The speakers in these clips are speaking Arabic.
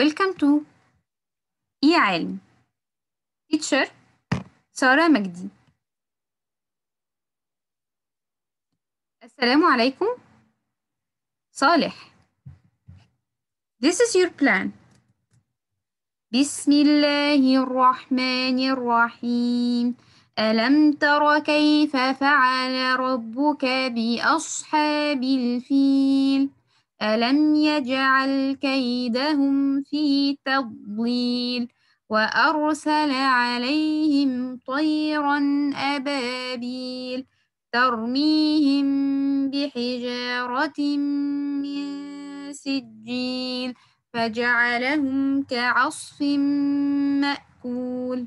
ويلكم تو إي عالم تيتشر سارة مجدي السلام عليكم صالح This is your plan بسم الله الرحمن الرحيم ألم تر كيف فعل ربك بأصحاب الفيل ألم يجعل كيدهم في تضليل وأرسل عليهم طيرا أبابيل ترميهم بحجارة من سجيل فجعلهم كعصف مأكول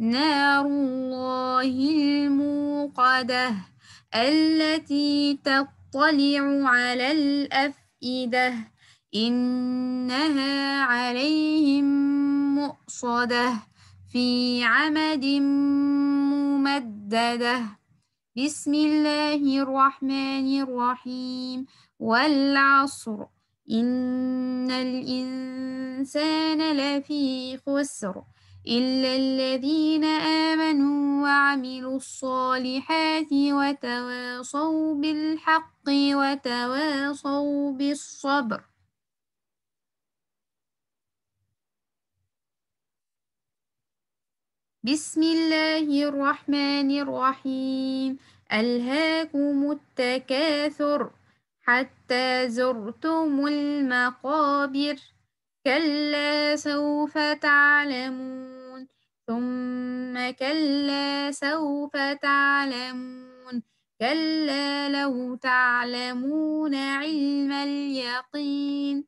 نار الله الموقدة التي تطلع على الأفئدة إنها عليهم مؤصدة في عمد ممددة بسم الله الرحمن الرحيم والعصر إن الإنسان لفي خسر إلا الذين آمنوا وعملوا الصالحات وتواصوا بالحق وتواصوا بالصبر بسم الله الرحمن الرحيم ألهاكم التكاثر حتى زرتم المقابر كلا سوف تعلمون كلا سوف تعلمون كلا لو تعلمون علم اليقين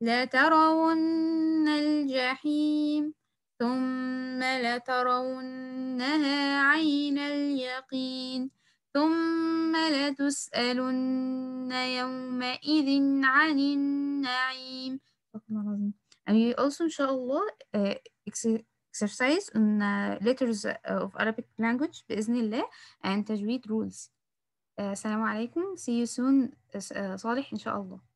لترون الجحيم ثم لترونها عين اليقين ثم لتسألن يومئذ عن النعيم. And we also, inshallah, uh, exercise on letters of Arabic language بإذن الله and تجويد rules السلام عليكم see you soon صالح إن شاء الله